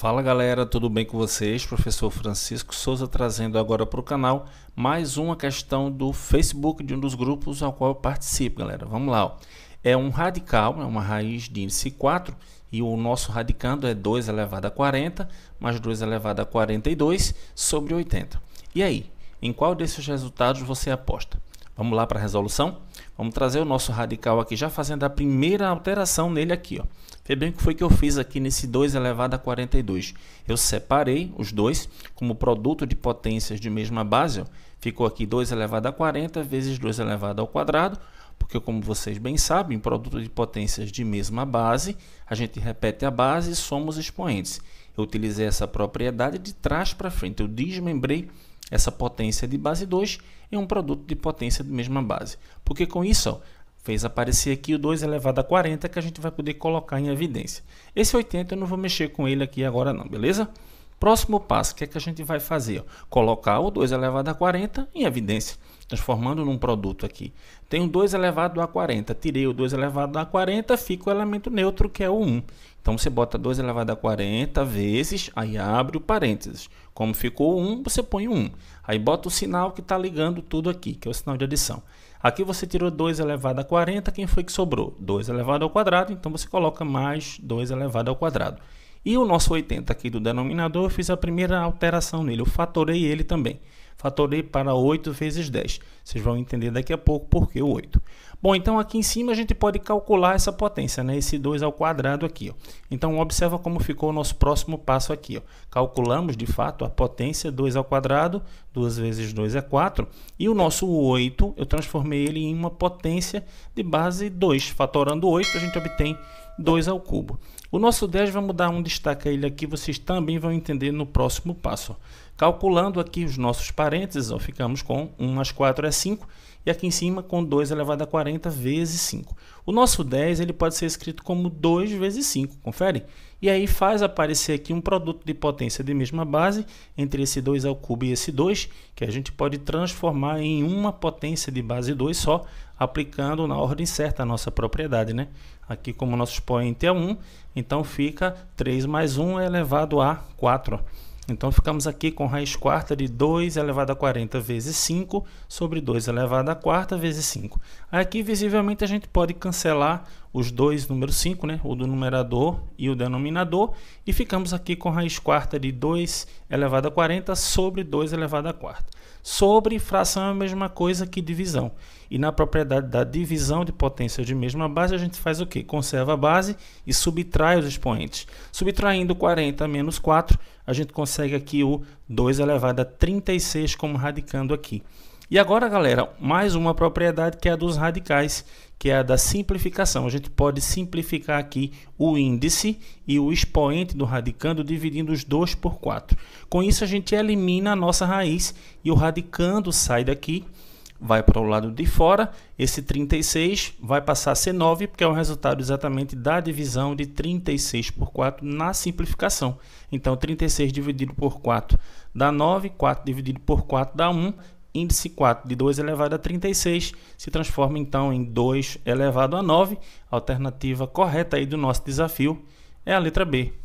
Fala galera, tudo bem com vocês? Professor Francisco Souza trazendo agora para o canal mais uma questão do Facebook de um dos grupos ao qual eu participo, galera. Vamos lá. Ó. É um radical, é uma raiz de índice 4 e o nosso radicando é 2 elevado a 40 mais 2 elevado a 42 sobre 80. E aí, em qual desses resultados você aposta? Vamos lá para a resolução? Vamos trazer o nosso radical aqui, já fazendo a primeira alteração nele aqui. Ó. Vê bem o que foi que eu fiz aqui nesse 2 elevado a 42. Eu separei os dois como produto de potências de mesma base. Ó. Ficou aqui 2 elevado a 40 vezes 2 elevado ao quadrado, porque como vocês bem sabem, produto de potências de mesma base, a gente repete a base e somos expoentes. Eu utilizei essa propriedade de trás para frente, eu desmembrei essa potência de base 2 em um produto de potência de mesma base. Porque com isso, ó, fez aparecer aqui o 2 elevado a 40 que a gente vai poder colocar em evidência. Esse 80 eu não vou mexer com ele aqui agora não, beleza? Próximo passo, o que é que a gente vai fazer? Colocar o 2 elevado a 40 em evidência, transformando num produto aqui. Tenho 2 elevado a 40, tirei o 2 elevado a 40, fica o elemento neutro que é o 1. Então você bota 2 elevado a 40 vezes, aí abre o parênteses. Como ficou 1, você põe 1. Aí bota o sinal que está ligando tudo aqui, que é o sinal de adição. Aqui você tirou 2 elevado a 40, quem foi que sobrou? 2 elevado ao quadrado, então você coloca mais 2 elevado ao quadrado. E o nosso 80 aqui do denominador, eu fiz a primeira alteração nele, eu fatorei ele também. Fatorei para 8 vezes 10. Vocês vão entender daqui a pouco por que o 8. Bom, então aqui em cima a gente pode calcular essa potência, né? esse 2 ao quadrado aqui. Ó. Então observa como ficou o nosso próximo passo aqui. Ó. Calculamos de fato a potência 2 ao quadrado, 2 vezes 2 é 4. E o nosso 8, eu transformei ele em uma potência de base 2. Fatorando 8, a gente obtém 2 ao cubo. O nosso 10, vamos dar um destaque a ele aqui, vocês também vão entender no próximo passo. Calculando aqui os nossos parênteses, ó, ficamos com 1 mais 4 é 5, e aqui em cima com 2 elevado a 40 vezes 5. O nosso 10 ele pode ser escrito como 2 vezes 5, confere? E aí faz aparecer aqui um produto de potência de mesma base entre esse 2 ao cubo e esse 2, que a gente pode transformar em uma potência de base 2 só, aplicando na ordem certa a nossa propriedade, né? Aqui como nossos expoente a 1, então fica 3 mais 1 é elevado a 4. Então ficamos aqui com raiz quarta de 2 elevado a 40 vezes 5 sobre 2 elevado a quarta vezes 5. Aqui visivelmente a gente pode cancelar os dois números 5, né? o do numerador e o denominador, e ficamos aqui com raiz quarta de 2 elevado a 40 sobre 2 elevado a quarta. Sobre fração é a mesma coisa que divisão. E na propriedade da divisão de potência de mesma base, a gente faz o quê? Conserva a base e subtrai os expoentes. Subtraindo 40 menos 4, a gente consegue aqui o 2 elevado a 36 como radicando aqui. E agora, galera, mais uma propriedade que é a dos radicais, que é a da simplificação. A gente pode simplificar aqui o índice e o expoente do radicando dividindo os dois por 4. Com isso, a gente elimina a nossa raiz e o radicando sai daqui, vai para o lado de fora. Esse 36 vai passar a ser 9, porque é o resultado exatamente da divisão de 36 por 4 na simplificação. Então, 36 dividido por 4 dá 9, 4 dividido por 4 dá 1 índice 4 de 2 elevado a 36 se transforma então em 2 elevado a 9. A alternativa correta aí do nosso desafio é a letra B,